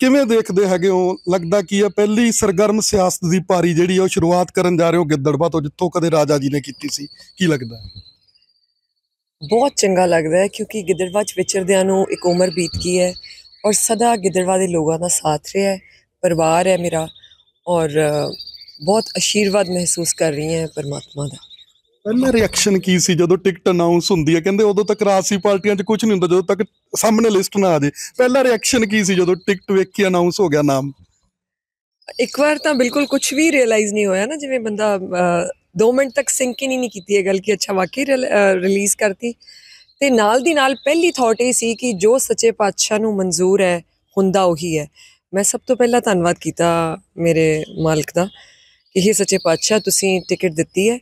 ਕਿਵੇਂ ਦੇਖਦੇ ਹੈਗੇ ਹੋ ਲੱਗਦਾ ਕੀ ਆ ਪਹਿਲੀ ਸਰਗਰਮ ਸਿਆਸਤ ਦੀ ਪਾਰੀ ਜਿਹੜੀ ਉਹ ਸ਼ੁਰੂਆਤ ਕਰਨ ਜਾ ਰਹੇ ਹੋ ਗਿੱਦੜਬਾ ਤੋਂ ਜਿੱਥੋਂ ਕਦੇ ਰਾਜਾ ਜੀ ਨੇ ਕੀਤੀ ਸੀ ਕੀ ਲੱਗਦਾ ਬਹੁਤ ਚੰਗਾ ਲੱਗਦਾ ਹੈ ਕਿਉਂਕਿ ਗਿੱਦੜਵਾ ਚ ਵਿਚਰਦਿਆਂ ਨੂੰ ਇੱਕ ਉਮਰ ਬੀਤ ਗਈ ਹੈ ਔਰ ਸਦਾ ਗਿੱਦੜਵਾ ਦੇ ਲੋਕਾਂ ਦਾ ਸਾਥ ਰਿਹਾ ਹੈ ਪਰਿਵਾਰ ਹੈ ਮੇਰਾ ਔਰ ਬਹੁਤ ਅਸ਼ੀਰਵਾਦ ਮਹਿਸੂਸ ਕਰ ਰਹੀ ਹੈ ਪਰਮਾਤਮਾ ਦਾ ਪਹਿਲਾ ਰਿਐਕਸ਼ਨ ਕੀ ਸੀ ਜਦੋਂ ਟਿਕਟ ਅਨਾਉਂਸ ਹੁੰਦੀ ਹੈ ਕਹਿੰਦੇ ਉਦੋਂ ਤੱਕ ਰਾਸੀ ਪਾਰਟੀਆਂ 'ਚ ਕੁਝ ਨਹੀਂ ਹੁੰਦਾ ਜਦੋਂ ਤੱਕ ਸਾਹਮਣੇ ਲਿਸਟ ਨਾ ਆ ਜੇ ਪਹਿਲਾ ਰਿਐਕਸ਼ਨ ਕੀ ਸੀ ਜਦੋਂ ਟਿਕਟ ਵੇਖੀ ਅਨਾਉਂਸ ਹੋ ਗਿਆ ਨਾਮ ਇੱਕ ਵਾਰ ਤਾਂ ਬਿਲਕੁਲ ਕੁਝ ਵੀ ਰਿਅਲਾਈਜ਼ ਨਹੀਂ ਹੋਇਆ ਨਾ ਜਿਵੇਂ ਬੰਦਾ 2 ਮਿੰਟ ਤੱਕ ਸਿੰਕ ਹੀ ਨਹੀਂ ਕੀਤੀ ਇਹ ਗੱਲ ਕਿ ਅੱਛਾ ਵਾਕਈ ਰਿਲੀਜ਼ ਕਰਤੀ ਤੇ ਨਾਲ ਦੀ ਨਾਲ ਪਹਿਲੀ ਥਾਟ ਇਹ ਸੀ ਕਿ ਜੋ ਸੱਚੇ ਪਾਤਸ਼ਾਹ ਨੂੰ ਮਨਜ਼ੂਰ ਹੈ ਹੁੰਦਾ ਉਹੀ ਹੈ ਮੈਂ ਸਭ ਤੋਂ ਪਹਿਲਾਂ ਧੰਨਵਾਦ ਕੀਤਾ ਮੇਰੇ ਮਾਲਕ ਦਾ ਕਿ ਇਹ ਸੱਚੇ ਪਾਤਸ਼ਾਹ ਤੁਸੀਂ ਟਿਕਟ ਦਿੱਤੀ ਹੈ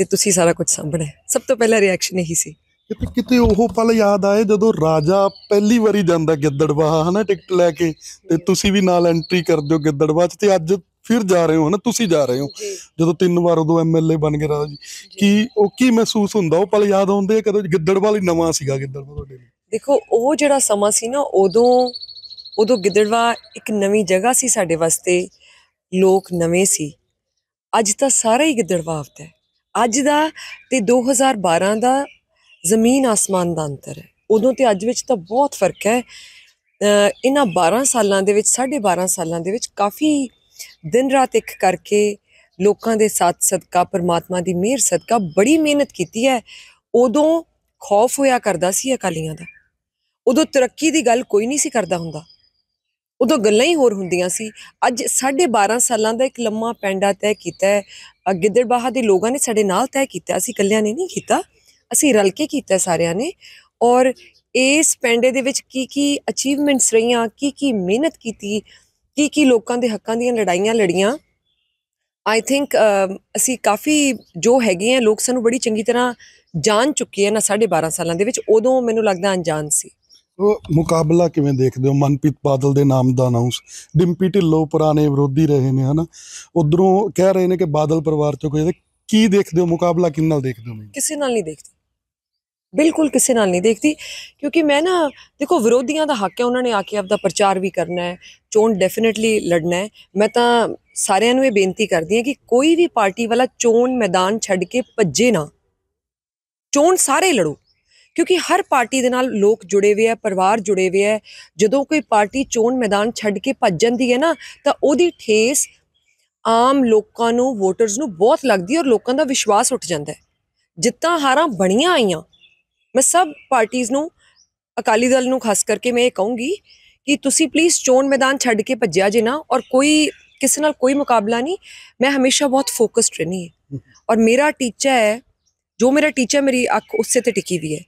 ਤੇ ਤੁਸੀਂ ਸਾਰਾ ਕੁਝ ਸਾਂਭਣਾ ਸਭ ਤੋਂ ਪਹਿਲਾ ਰਿਐਕਸ਼ਨ ਇਹੀ ਸੀ ਕਿਤੇ ਕਿਤੇ ਉਹ ਪਲ ਯਾਦ ਆਏ ਜਦੋਂ ਰਾਜਾ ਪਹਿਲੀ ਵਾਰੀ ਜਾਂਦਾ ਗਿੱਦੜਵਾ ਹਨਾ ਟਿਕਟ ਲੈ ਕੇ ਤੇ ਤੁਸੀਂ ਵੀ ਨਾਲ ਐਂਟਰੀ ਕਰ ਦਿਓ ਗਿੱਦੜਵਾਹ ਚ ਤੇ ਅੱਜ ਫਿਰ ਜਾ ਰਹੇ ਹੋ ਹਨਾ ਤੁਸੀਂ ਜਾ ਰਹੇ ਹੋ ਜਦੋਂ ਤਿੰਨ ਵਾਰ ਉਦੋਂ ਐਮਐਲਏ ਬਣ ਗਏ ਰਾਜਾ ਜੀ ਕੀ ਉਹ ਕੀ ਮਹਿਸੂਸ ਹੁੰਦਾ ਉਹ ਪਲ ਯਾਦ ਆਉਂਦੇ ਆ ਕਦੋਂ ਗਿੱਦੜਵਾਹ ਲਈ ਨਵਾਂ ਸੀਗਾ ਗਿੱਦੜਵਾਹ ਤੁਹਾਡੇ ਲਈ ਦੇਖੋ ਉਹ ਜਿਹੜਾ ਸਮਾਂ ਸੀ ਨਾ ਉਦੋਂ ਉਦੋਂ ਗਿੱਦੜਵਾ ਇੱਕ ਨਵੀਂ ਜਗ੍ਹਾ ਸੀ ਸਾਡੇ ਵਾਸਤੇ ਲੋਕ ਨਵੇਂ ਸੀ ਅੱਜ ਤਾਂ ਸਾਰਾ ਹੀ ਗਿੱਦੜਵਾ ਆਫਤ ਅੱਜ ਦਾ ਤੇ 2012 ਦਾ ਜ਼ਮੀਨ ਆਸਮਾਨ ਦਾ ਅੰਤਰ ਹੈ ਉਦੋਂ ਤੇ ਅੱਜ ਵਿੱਚ ਤਾਂ ਬਹੁਤ ਫਰਕ ਹੈ ਇਹਨਾਂ 12 ਸਾਲਾਂ ਦੇ ਵਿੱਚ 12.5 ਸਾਲਾਂ ਦੇ ਵਿੱਚ ਕਾਫੀ ਦਿਨ ਰਾਤ ਇੱਕ ਕਰਕੇ ਲੋਕਾਂ ਦੇ ਸਾਥ ਸਦਕਾ ਪਰਮਾਤਮਾ ਦੀ ਮਿਹਰ ਸਦਕਾ ਬੜੀ ਮਿਹਨਤ ਕੀਤੀ ਹੈ ਉਦੋਂ ਖੌਫ ਹੋਇਆ ਕਰਦਾ ਸੀ ਅਕਾਲੀਆਂ ਦਾ ਉਦੋਂ ਤਰੱਕੀ ਦੀ ਗੱਲ ਕੋਈ ਨਹੀਂ ਸੀ ਕਰਦਾ ਹੁੰਦਾ ਉਦੋਂ ਗੱਲਾਂ ਹੀ ਹੋਰ ਹੁੰਦੀਆਂ ਸੀ ਅੱਜ 12.5 ਸਾਲਾਂ ਦਾ ਇੱਕ ਲੰਮਾ ਪੈਂਡਾ ਤੈਅ ਕੀਤਾ ਹੈ ਗਿੱਦੜਬਾਹਾ ਦੇ ਲੋਕਾਂ ਨੇ ਸਾਡੇ ਨਾਲ ਤੈਅ ਕੀਤਾ ਅਸੀਂ ਇਕੱਲਿਆਂ ਨੇ ਨਹੀਂ ਕੀਤਾ ਅਸੀਂ ਰਲ ਕੇ ਕੀਤਾ ਸਾਰਿਆਂ ਨੇ ਔਰ ਇਸ ਪੈਂਡੇ ਦੇ ਵਿੱਚ ਕੀ ਕੀ ਅਚੀਵਮੈਂਟਸ ਰਹੀਆਂ ਕੀ ਕੀ ਮਿਹਨਤ ਕੀਤੀ ਕੀ ਕੀ ਲੋਕਾਂ ਦੇ ਹੱਕਾਂ ਦੀਆਂ ਲੜਾਈਆਂ ਲੜੀਆਂ ਆਈ ਥਿੰਕ ਅਸੀਂ ਕਾਫੀ ਜੋ ਹੈਗੇ ਆ ਲੋਕ ਸਾਨੂੰ ਬੜੀ ਚੰਗੀ ਤਰ੍ਹਾਂ ਜਾਣ ਚੁੱਕੇ ਆ ਨਾ 12.5 ਸਾਲਾਂ ਦੇ ਵਿੱਚ ਉਦੋਂ ਮੈਨੂੰ ਲੱਗਦਾ ਅਣਜਾਣ ਸੀ ਮੁਕਾਬਲਾ ਕਿਵੇਂ ਦੇਖਦੇ ਹੋ ਮਨਪ੍ਰੀਤ ਬਾਦਲ ਦੇ ਨਾਮ ਦਾ ਅਨਾਉਂਸ ਡਿੰਪੀ ਢਿੱਲੋਂ ਪੁਰਾਣੇ ਵਿਰੋਧੀ ਰਹੇ ਨੇ ਹਨਾ ਉਧਰੋਂ ਕਹਿ ਰਹੇ ਨੇ ਕਿ ਬਾਦਲ ਪਰਿਵਾਰ ਚੋਂ ਕੋਈ ਕੀ ਦੇਖਦੇ ਹੋ ਮੁਕਾਬਲਾ ਕਿੰਨ ਨਾਲ ਦੇਖਦੇ ਹੋ ਕਿਸੇ ਨਾਲ ਨਹੀਂ ਦੇਖਦੇ ਬਿਲਕੁਲ ਕਿਸੇ ਨਾਲ ਨਹੀਂ ਦੇਖਦੀ ਕਿਉਂਕਿ ਮੈਂ ਨਾ ਦੇਖੋ ਵਿਰੋਧੀਆਂ ਦਾ ਹੱਕ ਹੈ ਉਹਨਾਂ ਨੇ ਆ ਕੇ ਆਪਦਾ ਪ੍ਰਚਾਰ ਵੀ ਕਰਨਾ ਹੈ ਚੋਣ ਡੈਫੀਨਿਟਲੀ ਲੜਨਾ ਹੈ ਮੈਂ ਤਾਂ ਸਾਰਿਆਂ ਨੂੰ ਇਹ ਬੇਨਤੀ ਕਰਦੀ ਹਾਂ ਕਿ ਕੋਈ ਵੀ ਪਾਰਟੀ ਵਾਲਾ ਚੋਣ ਮੈਦਾਨ ਛੱਡ ਕੇ ਭੱਜੇ ਨਾ ਚੋਣ ਸਾਰੇ ਲੜੋ ਕਿਉਂਕਿ ਹਰ ਪਾਰਟੀ ਦੇ ਨਾਲ ਲੋਕ ਜੁੜੇ ਹੋਏ ਆ ਪਰਿਵਾਰ ਜੁੜੇ ਹੋਏ ਆ ਜਦੋਂ ਕੋਈ ਪਾਰਟੀ ਚੋਣ ਮੈਦਾਨ ਛੱਡ ਕੇ ਭੱਜ ਜਾਂਦੀ ਹੈ ਨਾ ਤਾਂ ਉਹਦੀ ਠੇਸ ਆਮ ਲੋਕਾਂ ਨੂੰ ਵੋਟਰਸ ਨੂੰ ਬਹੁਤ ਲੱਗਦੀ ਹੈ ਔਰ ਲੋਕਾਂ ਦਾ ਵਿਸ਼ਵਾਸ ਉੱਠ ਜਾਂਦਾ ਹੈ ਜਿੱਤਾਂ ਹਾਰਾਂ ਬਣੀਆਂ ਆਈਆਂ ਮੈਂ ਸਭ ਪਾਰਟੀਆਂ ਨੂੰ ਅਕਾਲੀ ਦਲ ਨੂੰ ਖਾਸ ਕਰਕੇ ਮੈਂ ਇਹ ਕਹੂੰਗੀ ਕਿ ਤੁਸੀਂ ਪਲੀਜ਼ ਚੋਣ ਮੈਦਾਨ ਛੱਡ ਕੇ ਭੱਜਿਆ ਜੇ ਨਾ ਔਰ ਕੋਈ ਕਿਸੇ ਨਾਲ ਕੋਈ ਮੁਕਾਬਲਾ ਨਹੀਂ ਮੈਂ ਹਮੇਸ਼ਾ ਬਹੁਤ ਫੋਕਸਡ ਰਹਿਣੀ ਹੈ ਔਰ ਮੇਰਾ ਟੀਚਾ ਹੈ ਜੋ ਮੇਰਾ ਟੀਚਾ ਮੇਰੀ ਅੱਖ ਉਸੇ ਤੇ ਟਿਕੀ ਹੋਈ ਹੈ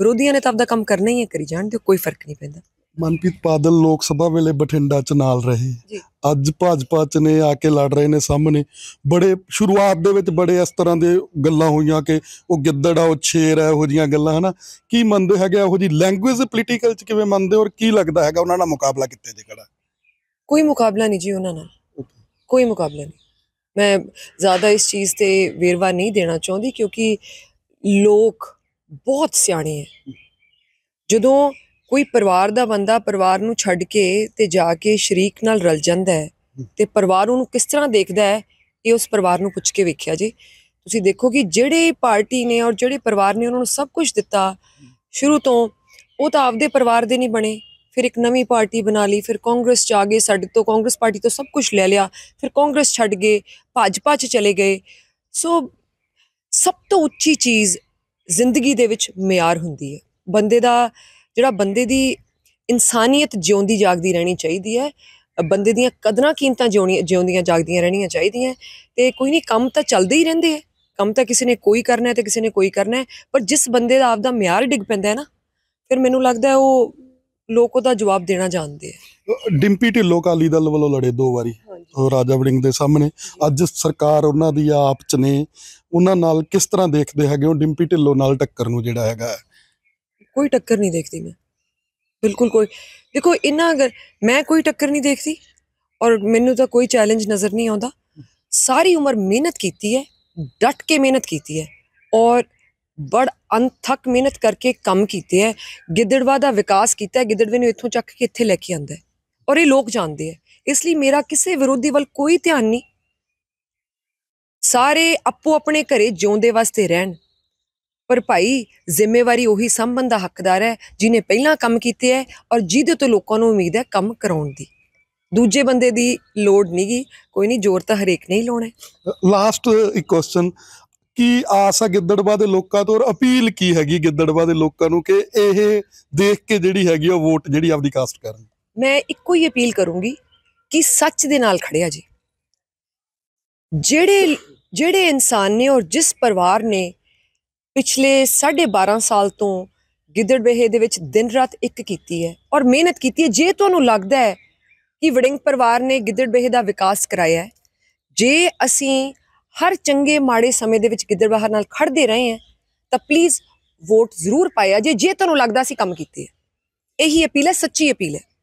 ਵਿਰੋਧੀਆਂ ਨੇ ਤਾਂ ਆਪਦਾ ਕੰਮ ਕਰਨਾ ਹੀ ਹੈ ਕਰੀ ਜਾਣ ਦਿਓ ਕੋਈ ਫਰਕ ਨਹੀਂ ਪੈਂਦਾ ਮਨਪ੍ਰੀਤ ਬਾਦਲ ਲੋਕ ਸਭਾ ਵੇਲੇ ਬਠਿੰਡਾ ਚ ਨਾਲ ਰਹੇ ਅੱਜ ਭਾਜਪਾ ਚ ਨੇ ਆ ਕੇ ਲੜ ਰਹੇ ਨੇ ਸਾਹਮਣੇ ਬੜੇ ਸ਼ੁਰੂਆਤ ਦੇ ਵਿੱਚ ਬੜੇ ਇਸ ਤਰ੍ਹਾਂ ਦੇ ਗੱਲਾਂ ਹੋਈਆਂ ਕਿ ਉਹ ਗਿੱਦੜ ਆ ਉਹ ਛੇਰ ਆ ਉਹ ਜੀਆਂ ਗੱਲਾਂ ਹਨਾ ਕੀ ਮੰਨਦੇ ਹੈਗੇ ਉਹ ਜੀ ਲੈਂਗੁਏਜ ਪੋਲੀਟੀਕਲ ਚ ਕਿਵੇਂ ਮੰਨਦੇ ਔਰ ਕੀ ਲੱਗਦਾ ਹੈਗਾ ਉਹਨਾਂ ਨਾਲ ਮੁਕਾਬਲਾ ਕਿੱਥੇ ਜੇ ਖੜਾ ਕੋਈ ਮੁਕਾਬਲਾ ਨਹੀਂ ਜੀ ਉਹਨਾਂ ਨਾਲ ਕੋਈ ਮੁਕਾਬਲਾ ਨਹੀਂ ਮੈਂ ਜ਼ਿਆਦਾ ਇਸ ਚੀਜ਼ ਤੇ ਵੇਰਵਾ ਨਹੀਂ ਦੇਣਾ ਚਾਹੁੰਦੀ ਕਿਉਂਕਿ ਲੋਕ ਬਹੁਤ ਸਿਆਣੇ ਹੈ ਜਦੋਂ ਕੋਈ ਪਰਿਵਾਰ ਦਾ ਬੰਦਾ ਪਰਿਵਾਰ ਨੂੰ ਛੱਡ ਕੇ ਤੇ ਜਾ ਕੇ ਸ਼ਰੀਕ ਨਾਲ ਰਲ ਜਾਂਦਾ ਹੈ ਤੇ ਪਰਿਵਾਰ ਉਹਨੂੰ ਕਿਸ ਤਰ੍ਹਾਂ ਦੇਖਦਾ ਹੈ ਇਹ ਉਸ ਪਰਿਵਾਰ ਨੂੰ ਪੁੱਛ ਕੇ ਵੇਖਿਆ ਜੀ ਤੁਸੀਂ ਦੇਖੋ ਕਿ ਜਿਹੜੇ ਪਾਰਟੀ ਨੇ ਔਰ ਜਿਹੜੇ ਪਰਿਵਾਰ ਨੇ ਉਹਨਾਂ ਨੂੰ ਸਭ ਕੁਝ ਦਿੱਤਾ ਸ਼ੁਰੂ ਤੋਂ ਉਹ ਤਾਂ ਆਪਦੇ ਪਰਿਵਾਰ ਦੇ ਨਹੀਂ ਬਣੇ ਫਿਰ ਇੱਕ ਨਵੀਂ ਪਾਰਟੀ ਬਣਾ ਲਈ ਫਿਰ ਕਾਂਗਰਸ ਚ ਆ ਗਏ ਸਾਡੇ ਤੋਂ ਕਾਂਗਰਸ ਪਾਰਟੀ ਤੋਂ ਸਭ ਕੁਝ ਲੈ ਲਿਆ ਫਿਰ ਕਾਂਗਰਸ ਛੱਡ ਗਏ ਭਾਜਪਾ ਚ ਚਲੇ ਗਏ ਸੋ ਸਭ ਤੋਂ ਉੱਚੀ ਚੀਜ਼ ਜ਼ਿੰਦਗੀ ਦੇ ਵਿੱਚ ਮਿਆਰ ਹੁੰਦੀ ਹੈ ਬੰਦੇ ਦਾ ਜਿਹੜਾ ਬੰਦੇ ਦੀ ਇਨਸਾਨੀਅਤ ਜਿਉਂਦੀ ਜਾਗਦੀ ਰਹਿਣੀ ਚਾਹੀਦੀ ਹੈ ਬੰਦੇ ਦੀਆਂ ਕਦਰਾਂ ਕੀਮਤਾਂ ਜਿਉਂਦੀਆਂ ਜਿਉਂਦੀਆਂ ਜਾਗਦੀਆਂ ਰਹਿਣੀਆਂ ਚਾਹੀਦੀਆਂ ਤੇ ਕੋਈ ਨਹੀਂ ਕੰਮ ਤਾਂ ਚੱਲਦੇ ਹੀ ਰਹਿੰਦੇ ਆ ਕੰਮ ਤਾਂ ਕਿਸੇ ਨੇ ਕੋਈ ਕਰਨਾ ਹੈ ਤੇ ਕਿਸੇ ਨੇ ਕੋਈ ਕਰਨਾ ਹੈ ਪਰ ਜਿਸ ਬੰਦੇ ਦਾ ਆਪਦਾ ਮਿਆਰ ਡਿੱਗ ਪੈਂਦਾ ਹੈ ਨਾ ਫਿਰ ਮੈਨੂੰ ਲੱਗਦਾ ਉਹ ਲੋਕ ਉਹਦਾ ਜਵਾਬ ਦੇਣਾ ਜਾਣਦੇ ਆ ਡਿੰਪੀ ਢਿੱਲੋਂ ਕਾਲੀ ਦਲ ਵੱਲੋਂ ਲੜੇ ਦੋ ਵਾਰੀ ਰਾਜਾ ਵੜਿੰਗ ਦੇ ਸਾਹਮਣੇ ਅੱਜ ਸਰਕਾਰ ਉਹਨਾਂ ਦੀ ਆਪ ਚ ਨੇ ਉਹਨਾਂ ਨਾਲ ਕਿਸ ਤਰ੍ਹਾਂ ਦੇਖਦੇ ਹੈਗੇ ਉਹ ਡਿੰਪੀ ਢਿੱਲੋ ਨਾਲ ਟੱਕਰ ਨੂੰ ਜਿਹੜਾ ਹੈਗਾ ਕੋਈ ਟੱਕਰ ਨਹੀਂ ਦੇਖਦੀ ਮੈਂ ਬਿਲਕੁਲ ਕੋਈ ਦੇਖੋ ਇਨਾ ਅਗਰ ਮੈਂ ਕੋਈ ਟੱਕਰ ਨਹੀਂ ਦੇਖਦੀ ਔਰ ਮੈਨੂੰ ਤਾਂ ਕੋਈ ਚੈਲੰਜ ਨਜ਼ਰ ਨਹੀਂ ਆਉਂਦਾ ਸਾਰੀ ਉਮਰ ਮਿਹਨਤ ਕੀਤੀ ਹੈ ਡਟ ਕੇ ਮਿਹਨਤ ਕੀਤੀ ਹੈ ਔਰ ਬੜ ਅੰਥਕ ਮਿਹਨਤ ਕਰਕੇ ਕੰਮ ਕੀਤੇ ਹੈ ਗਿੱਦੜਵਾ ਦਾ ਵਿਕਾਸ ਕੀਤਾ ਹੈ ਗਿੱਦੜਵੇ ਨੂੰ ਇੱਥੋਂ ਚੱਕ ਕੇ ਇੱਥੇ ਲੈ ਕੇ ਆਂਦਾ ਹੈ ਔਰ ਇਹ ਲੋਕ ਜਾਣਦੇ ਹੈ ਇਸ ਲਈ ਮੇਰਾ ਕਿਸੇ ਵਿਰੋਧੀ ਵੱਲ ਕੋਈ ਧਿਆਨ ਨਹੀਂ ਸਾਰੇ ਆਪੋ ਆਪਣੇ ਘਰੇ ਜਿਉਂਦੇ ਵਾਸਤੇ ਰਹਿਣ ਪਰ ਭਾਈ ਜ਼ਿੰਮੇਵਾਰੀ ਉਹੀ ਸੰਬੰਧ ਦਾ ਹੱਕਦਾਰ ਹੈ ਜਿਨੇ ਪਹਿਲਾਂ ਕੰਮ ਕੀਤੇ ਹੈ ਔਰ ਜਿਹਦੇ ਤੋਂ ਲੋਕਾਂ ਨੂੰ ਉਮੀਦ ਹੈ ਕੰਮ ਕਰਾਉਣ ਦੀ ਦੂਜੇ ਬੰਦੇ ਦੀ ਲੋੜ ਨਹੀਂਗੀ ਕੋਈ ਨਹੀਂ ਜ਼ੋਰ ਤਾਂ ਹਰੇਕ ਨੇ ਹੀ ਲਾਉਣਾ ਲਾਸਟ ਇੱਕ ਕੁਐਸਚਨ ਕੀ ਆਸ ਹੈ ਗਿੱਦੜਵਾ ਦੇ ਲੋਕਾਂ ਤੋਂ ਔਰ ਅਪੀਲ ਕੀ ਹੈਗੀ ਗਿੱਦੜਵਾ ਦੇ ਲੋਕਾਂ ਨੂੰ ਕਿ ਇਹ ਦੇਖ ਕੇ ਜਿਹੜੀ ਹੈਗੀ ਉਹ ਵੋਟ ਜਿਹੜੀ ਆਪਦੀ ਕਾਸਟ ਕਰਨ ਮੈਂ ਇੱਕੋ ਹੀ ਅਪੀਲ ਕਰੂੰਗੀ ਕਿ ਸੱਚ ਦੇ ਨਾਲ ਖੜਿਆ ਜੀ ਜਿਹੜੇ ਜਿਹੜੇ ਇਨਸਾਨ ਨੇ ਔਰ ਜਿਸ ਪਰਿਵਾਰ ਨੇ ਪਿਛਲੇ 12.5 ਸਾਲ ਤੋਂ ਗਿੱਦੜ ਬਹਿੇ ਦੇ ਵਿੱਚ ਦਿਨ ਰਾਤ ਇੱਕ ਕੀਤੀ ਹੈ ਔਰ ਮਿਹਨਤ ਕੀਤੀ ਹੈ ਜੇ ਤੁਹਾਨੂੰ ਲੱਗਦਾ ਹੈ ਕਿ ਵਿੜਿੰਗ ਪਰਿਵਾਰ ਨੇ ਗਿੱਦੜ ਬਹਿੇ ਦਾ ਵਿਕਾਸ ਕਰਾਇਆ ਹੈ ਜੇ ਅਸੀਂ ਹਰ ਚੰਗੇ ਮਾੜੇ ਸਮੇਂ ਦੇ ਵਿੱਚ ਗਿੱਦੜ ਬਾਹਰ ਨਾਲ ਖੜਦੇ ਰਹੇ ਹਾਂ ਤਾਂ ਪਲੀਜ਼ ਵੋਟ ਜ਼ਰੂਰ ਪਾਇਆ ਜੇ ਜੇ ਤੁਹਾਨੂੰ ਲੱਗਦਾ ਸੀ ਕੰਮ ਕੀਤੇ ਹੈ ਇਹੀ ਅਪੀਲ ਹੈ ਸੱਚੀ ਅਪੀਲ ਹੈ